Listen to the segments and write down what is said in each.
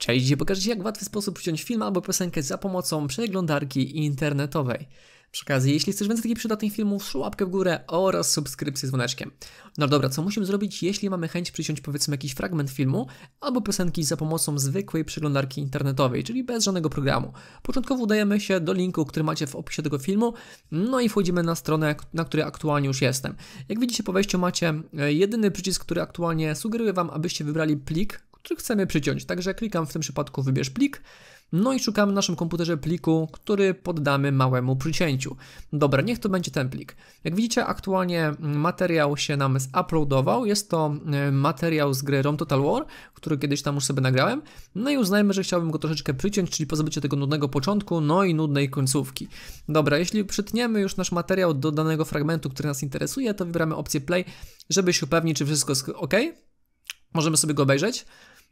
Cześć, gdzie pokażę Ci jak w łatwy sposób przyciąć film albo piosenkę za pomocą przeglądarki internetowej. Przy okazji, jeśli chcesz więcej takich przydatnych filmów, łapkę w górę oraz subskrypcję z dzwoneczkiem. No dobra, co musimy zrobić, jeśli mamy chęć przyciąć powiedzmy jakiś fragment filmu albo piosenki za pomocą zwykłej przeglądarki internetowej, czyli bez żadnego programu. Początkowo udajemy się do linku, który macie w opisie tego filmu, no i wchodzimy na stronę, na której aktualnie już jestem. Jak widzicie po wejściu macie e, jedyny przycisk, który aktualnie sugeruje Wam, abyście wybrali plik który chcemy przyciąć. Także klikam w tym przypadku wybierz plik, no i szukamy w naszym komputerze pliku, który poddamy małemu przycięciu. Dobra, niech to będzie ten plik. Jak widzicie, aktualnie materiał się nam zuploadował. Jest to e, materiał z gry ROM Total War, który kiedyś tam już sobie nagrałem. No i uznajmy, że chciałbym go troszeczkę przyciąć, czyli pozbycie tego nudnego początku, no i nudnej końcówki. Dobra, jeśli przytniemy już nasz materiał do danego fragmentu, który nas interesuje, to wybieramy opcję play, żeby się upewnić, czy wszystko jest ok. Możemy sobie go obejrzeć.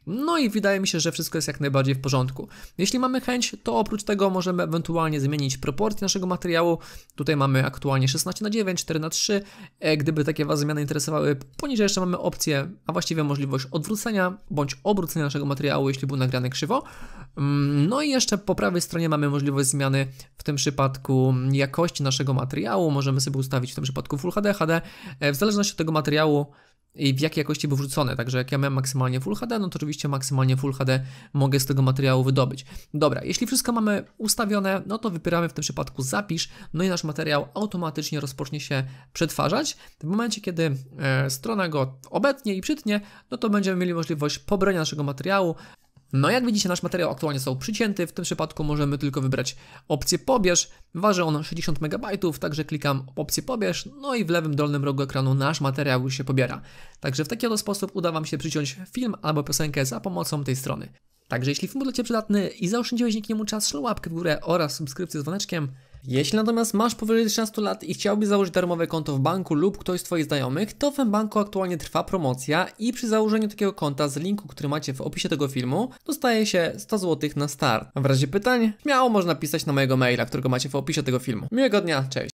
No i wydaje mi się, że wszystko jest jak najbardziej w porządku. Jeśli mamy chęć, to oprócz tego możemy ewentualnie zmienić proporcje naszego materiału. Tutaj mamy aktualnie 16 na 9, 4 na 3. E, gdyby takie Was zmiany interesowały, poniżej jeszcze mamy opcję, a właściwie możliwość odwrócenia bądź obrócenia naszego materiału, jeśli był nagrany krzywo. Mm, no i jeszcze po prawej stronie mamy możliwość zmiany w tym przypadku jakości naszego materiału. Możemy sobie ustawić w tym przypadku Full HD, HD. E, w zależności od tego materiału i w jakiej jakości był wrzucone. Także jak ja miałem maksymalnie Full HD, no to oczywiście maksymalnie Full HD mogę z tego materiału wydobyć. Dobra, jeśli wszystko mamy ustawione, no to wypieramy w tym przypadku zapisz, no i nasz materiał automatycznie rozpocznie się przetwarzać. W momencie, kiedy e, strona go obetnie i przytnie, no to będziemy mieli możliwość pobrania naszego materiału, no jak widzicie nasz materiał aktualnie został przycięty, w tym przypadku możemy tylko wybrać opcję pobierz, waży on 60 MB, także klikam opcję pobierz, no i w lewym dolnym rogu ekranu nasz materiał już się pobiera. Także w taki oto sposób uda Wam się przyciąć film albo piosenkę za pomocą tej strony. Także jeśli film był dla Ciebie przydatny i zaoszczędziłeś dzięki niemu czas, szło łapkę w górę oraz subskrypcję z dzwoneczkiem, jeśli natomiast masz powyżej 13 lat i chciałbyś założyć darmowe konto w banku lub ktoś z Twoich znajomych, to w banku aktualnie trwa promocja i przy założeniu takiego konta z linku, który macie w opisie tego filmu, dostaje się 100 zł na start. W razie pytań, śmiało można pisać na mojego maila, którego macie w opisie tego filmu. Miłego dnia, cześć!